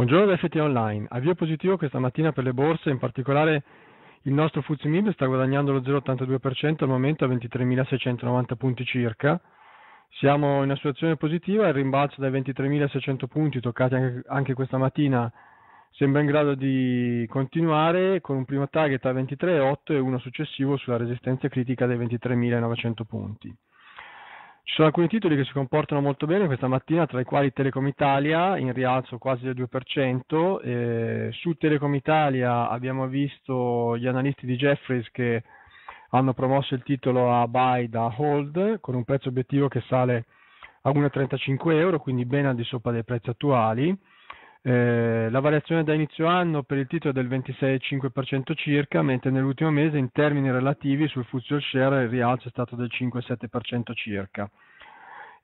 Buongiorno da FT Online, avvio positivo questa mattina per le borse, in particolare il nostro FTSE MIB sta guadagnando lo 0,82% al momento a 23.690 punti circa, siamo in una situazione positiva, il rimbalzo dai 23.600 punti toccati anche questa mattina sembra in grado di continuare con un primo target a 23,8 e uno successivo sulla resistenza critica dei 23.900 punti. Ci sono alcuni titoli che si comportano molto bene questa mattina, tra i quali Telecom Italia in rialzo quasi del 2%. Eh, su Telecom Italia abbiamo visto gli analisti di Jeffries che hanno promosso il titolo a buy da hold con un prezzo obiettivo che sale a 1,35 euro, quindi ben al di sopra dei prezzi attuali. Eh, la variazione da inizio anno per il titolo è del 26,5% circa, mentre nell'ultimo mese in termini relativi sul future share il rialzo è stato del 5,7% circa.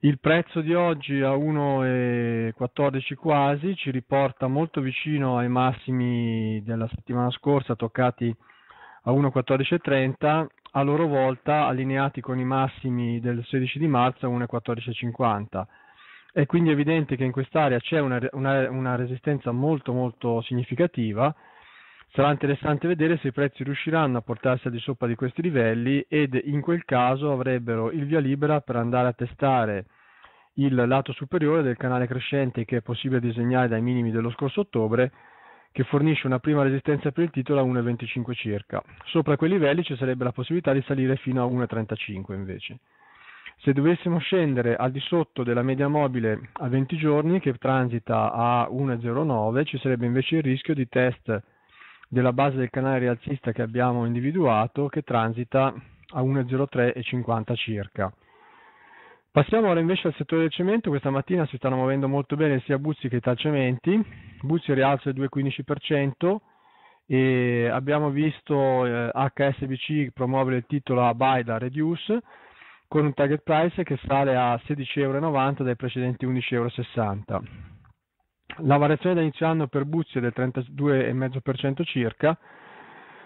Il prezzo di oggi a 1,14 quasi ci riporta molto vicino ai massimi della settimana scorsa toccati a 1,14,30, a loro volta allineati con i massimi del 16 di marzo a 1,14,50 è quindi evidente che in quest'area c'è una, una, una resistenza molto molto significativa. Sarà interessante vedere se i prezzi riusciranno a portarsi al di sopra di questi livelli ed in quel caso avrebbero il via libera per andare a testare il lato superiore del canale crescente che è possibile disegnare dai minimi dello scorso ottobre che fornisce una prima resistenza per il titolo a 1,25 circa. Sopra quei livelli ci sarebbe la possibilità di salire fino a 1,35 invece. Se dovessimo scendere al di sotto della media mobile a 20 giorni, che transita a 1,09, ci sarebbe invece il rischio di test della base del canale rialzista che abbiamo individuato, che transita a 1,03,50 circa. Passiamo ora invece al settore del cemento, questa mattina si stanno muovendo molto bene sia Buzzi che Talcementi, Buzzi rialza il 2,15% e abbiamo visto eh, HSBC promuovere il titolo a Buy da Reduce, con un target price che sale a 16,90 euro dai precedenti 11,60 euro. La variazione da inizio anno per Buzzi è del 32,5% circa,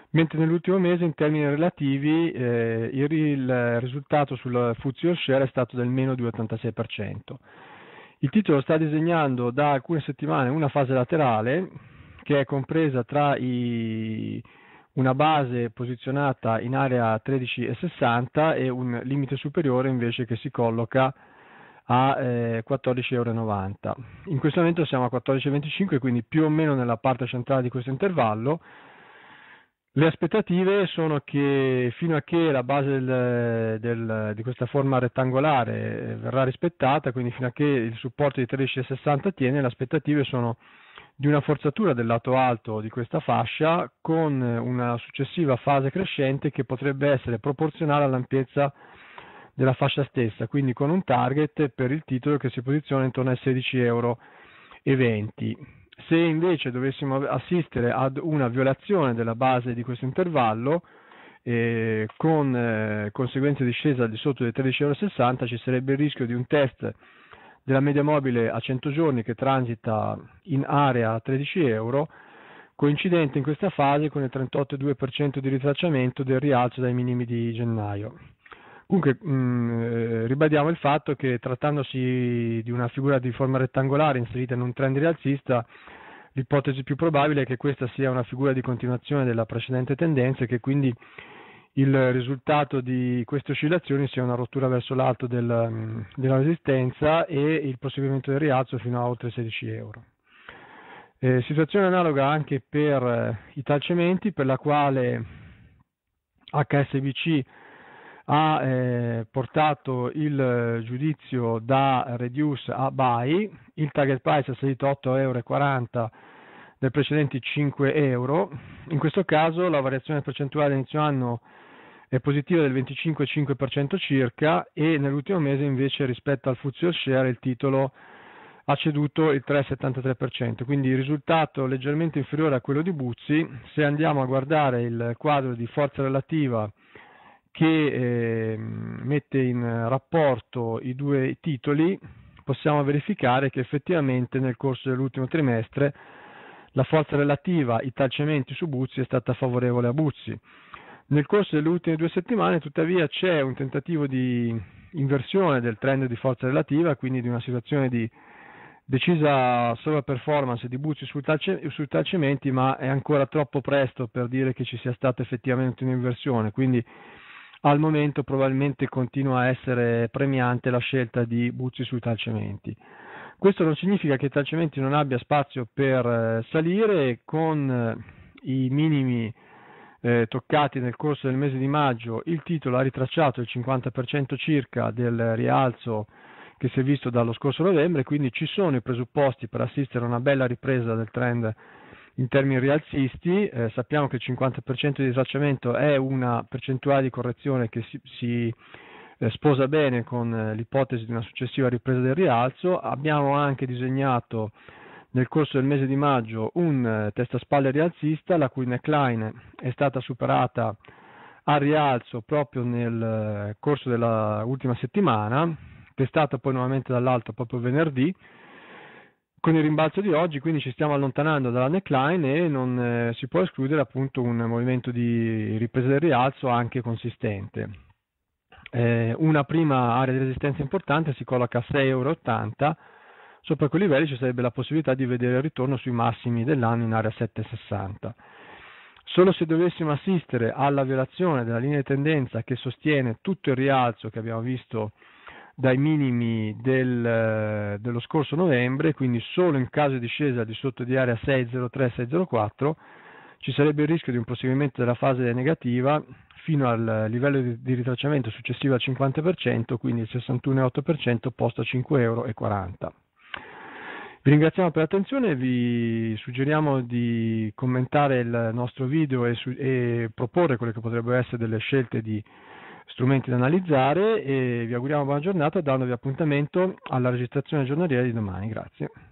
mentre nell'ultimo mese in termini relativi eh, il, il, risultato sul Fuzio Share è stato del meno 2,86%. Il titolo sta disegnando da alcune settimane una fase laterale che è compresa tra i una base posizionata in area 13,60 e un limite superiore invece che si colloca a eh, 14,90 In questo momento siamo a 14,25, quindi più o meno nella parte centrale di questo intervallo. Le aspettative sono che fino a che la base del, del, di questa forma rettangolare eh, verrà rispettata, quindi fino a che il supporto di 13,60 tiene, le aspettative sono di una forzatura del lato alto di questa fascia con eh, una successiva fase crescente che potrebbe essere proporzionale all'ampiezza della fascia stessa, quindi con un target per il titolo che si posiziona intorno ai 16,20 euro. Se invece dovessimo assistere ad una violazione della base di questo intervallo, eh, con eh, conseguenze di scesa al di sotto dei 13,60 euro, ci sarebbe il rischio di un test della media mobile a 100 giorni che transita in area a 13 euro, coincidente in questa fase con il 38,2% di ritracciamento del rialzo dai minimi di gennaio. Comunque eh, ribadiamo il fatto che trattandosi di una figura di forma rettangolare inserita in un trend rialzista, l'ipotesi più probabile è che questa sia una figura di continuazione della precedente tendenza e che quindi il risultato di queste oscillazioni sia una rottura verso l'alto del, mm, della resistenza e il proseguimento del rialzo fino a oltre 16 euro. Eh, situazione analoga anche per eh, i talcementi, per la quale HSBC ha eh, portato il eh, giudizio da reduce a buy, il target price è salito 8,40 euro dai precedenti 5 euro. In questo caso la variazione percentuale inizio anno è positiva del 25,5% circa e nell'ultimo mese invece rispetto al Fuzio Share il titolo ha ceduto il 3,73%, quindi il risultato leggermente inferiore a quello di Buzzi. Se andiamo a guardare il quadro di forza relativa che eh, mette in rapporto i due titoli, possiamo verificare che effettivamente nel corso dell'ultimo trimestre la forza relativa i Italcementi su Buzzi è stata favorevole a Buzzi. Nel corso delle ultime due settimane, tuttavia, c'è un tentativo di inversione del trend di forza relativa, quindi di una situazione di decisa sovraperformance di Buzzi sui Italcementi, ma è ancora troppo presto per dire che ci sia stata effettivamente un'inversione. Quindi al momento probabilmente continua a essere premiante la scelta di Buzzi sui talcementi. Questo non significa che Talcementi non abbia spazio per eh, salire con eh, i minimi eh, toccati nel corso del mese di maggio, il titolo ha ritracciato il 50% circa del rialzo che si è visto dallo scorso novembre, quindi ci sono i presupposti per assistere a una bella ripresa del trend in termini rialzisti, eh, sappiamo che il 50% di ritracciamento è una percentuale di correzione che si, si eh, sposa bene con eh, l'ipotesi di una successiva ripresa del rialzo. Abbiamo anche disegnato nel corso del mese di maggio un eh, testaspalle rialzista la cui neckline è stata superata a rialzo proprio nel corso dell'ultima settimana, testata poi nuovamente dall'alto proprio venerdì. Con il rimbalzo di oggi quindi ci stiamo allontanando dalla neckline e non eh, si può escludere appunto un movimento di ripresa del rialzo anche consistente. Eh, una prima area di resistenza importante si colloca a 6,80 euro. Sopra quei livelli ci sarebbe la possibilità di vedere il ritorno sui massimi dell'anno in area 7,60. Solo se dovessimo assistere alla violazione della linea di tendenza che sostiene tutto il rialzo che abbiamo visto dai minimi del, eh, dello scorso novembre, quindi solo in caso di discesa di sotto di area 603-604 ci sarebbe il rischio di un proseguimento della fase negativa fino al livello di, di ritracciamento successivo al 50%, quindi il 61,8% posto a 5,40 euro. Vi ringraziamo per l'attenzione, vi suggeriamo di commentare il nostro video e, su, e, proporre quelle che potrebbero essere delle scelte di strumenti da analizzare e vi auguriamo buona giornata dandovi appuntamento alla registrazione giornaliera di domani. Grazie.